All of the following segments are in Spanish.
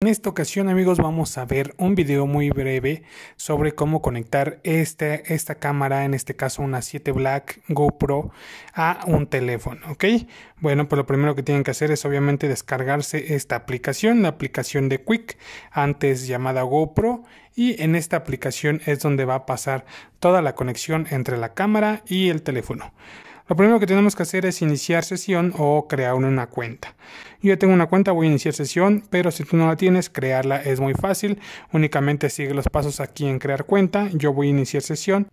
En esta ocasión amigos vamos a ver un video muy breve sobre cómo conectar este, esta cámara, en este caso una 7 Black GoPro, a un teléfono, ¿ok? Bueno, pues lo primero que tienen que hacer es obviamente descargarse esta aplicación, la aplicación de Quick, antes llamada GoPro, y en esta aplicación es donde va a pasar toda la conexión entre la cámara y el teléfono. Lo primero que tenemos que hacer es iniciar sesión o crear una cuenta. Yo tengo una cuenta, voy a iniciar sesión, pero si tú no la tienes, crearla es muy fácil. Únicamente sigue los pasos aquí en crear cuenta. Yo voy a iniciar sesión.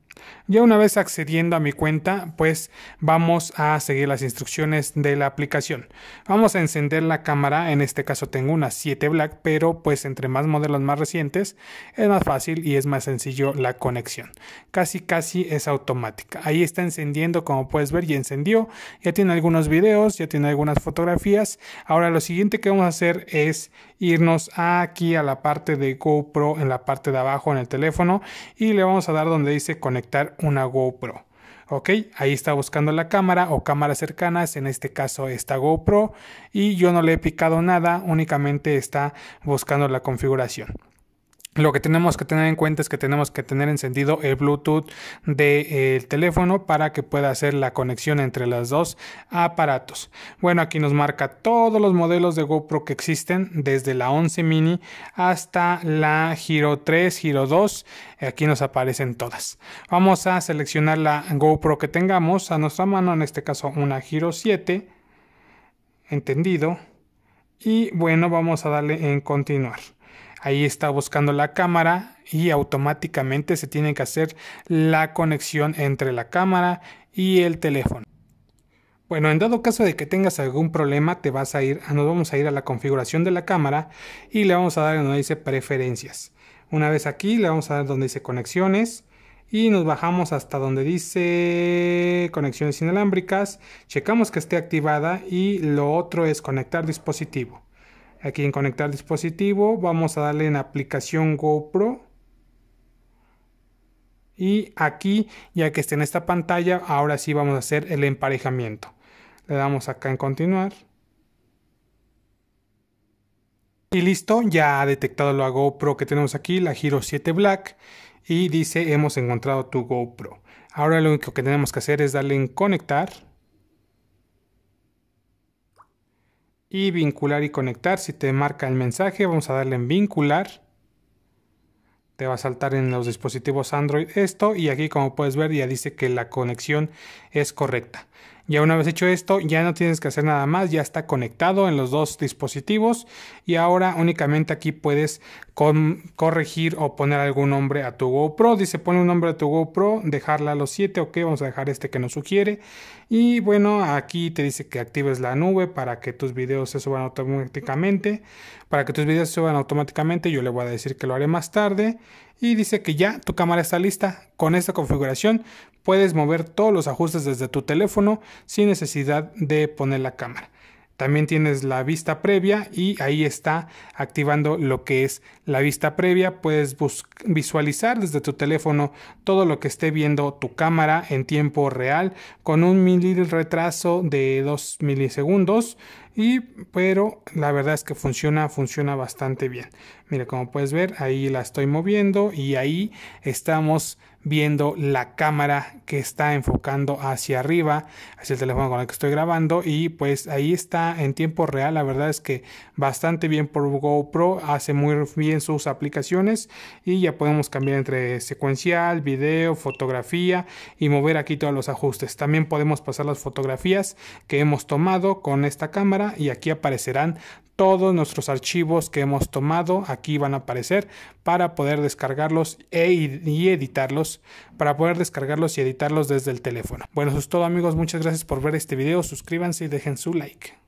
Ya una vez accediendo a mi cuenta, pues vamos a seguir las instrucciones de la aplicación. Vamos a encender la cámara, en este caso tengo una 7 Black, pero pues entre más modelos más recientes es más fácil y es más sencillo la conexión. Casi casi es automática. Ahí está encendiendo como puedes ver y encendió. Ya tiene algunos videos, ya tiene algunas fotografías. Ahora lo siguiente que vamos a hacer es irnos aquí a la parte de GoPro en la parte de abajo en el teléfono y le vamos a dar donde dice conectar una GoPro. Ok, ahí está buscando la cámara o cámaras cercanas, en este caso esta GoPro y yo no le he picado nada, únicamente está buscando la configuración. Lo que tenemos que tener en cuenta es que tenemos que tener encendido el Bluetooth del teléfono para que pueda hacer la conexión entre los dos aparatos. Bueno, aquí nos marca todos los modelos de GoPro que existen, desde la 11 mini hasta la Giro 3, Giro 2. Aquí nos aparecen todas. Vamos a seleccionar la GoPro que tengamos a nuestra mano, en este caso una Giro 7. Entendido. Y bueno, vamos a darle en continuar. Ahí está buscando la cámara y automáticamente se tiene que hacer la conexión entre la cámara y el teléfono. Bueno, en dado caso de que tengas algún problema, te vas a ir, nos vamos a ir a la configuración de la cámara y le vamos a dar donde dice preferencias. Una vez aquí, le vamos a dar donde dice conexiones y nos bajamos hasta donde dice conexiones inalámbricas. Checamos que esté activada y lo otro es conectar dispositivo. Aquí en conectar dispositivo vamos a darle en aplicación GoPro. Y aquí, ya que esté en esta pantalla, ahora sí vamos a hacer el emparejamiento. Le damos acá en continuar. Y listo, ya ha detectado la GoPro que tenemos aquí, la Giro 7 Black. Y dice, hemos encontrado tu GoPro. Ahora lo único que tenemos que hacer es darle en conectar. y vincular y conectar. Si te marca el mensaje, vamos a darle en vincular. Te va a saltar en los dispositivos Android esto y aquí como puedes ver ya dice que la conexión es correcta. Ya una vez hecho esto, ya no tienes que hacer nada más, ya está conectado en los dos dispositivos y ahora únicamente aquí puedes corregir o poner algún nombre a tu GoPro. Dice pone un nombre a tu GoPro, dejarla a los 7, ok, vamos a dejar este que nos sugiere. Y bueno, aquí te dice que actives la nube para que tus videos se suban automáticamente. Para que tus videos se suban automáticamente, yo le voy a decir que lo haré más tarde y dice que ya tu cámara está lista. Con esta configuración puedes mover todos los ajustes desde tu teléfono sin necesidad de poner la cámara. También tienes la vista previa y ahí está activando lo que es la vista previa. Puedes visualizar desde tu teléfono todo lo que esté viendo tu cámara en tiempo real con un de retraso de 2 milisegundos y pero la verdad es que funciona funciona bastante bien mira como puedes ver ahí la estoy moviendo y ahí estamos viendo la cámara que está enfocando hacia arriba, hacia el teléfono con el que estoy grabando y pues ahí está en tiempo real, la verdad es que bastante bien por GoPro, hace muy bien sus aplicaciones y ya podemos cambiar entre secuencial, video, fotografía y mover aquí todos los ajustes. También podemos pasar las fotografías que hemos tomado con esta cámara y aquí aparecerán todos nuestros archivos que hemos tomado aquí van a aparecer para poder descargarlos e y editarlos para poder descargarlos y editarlos desde el teléfono bueno eso es todo amigos muchas gracias por ver este video suscríbanse y dejen su like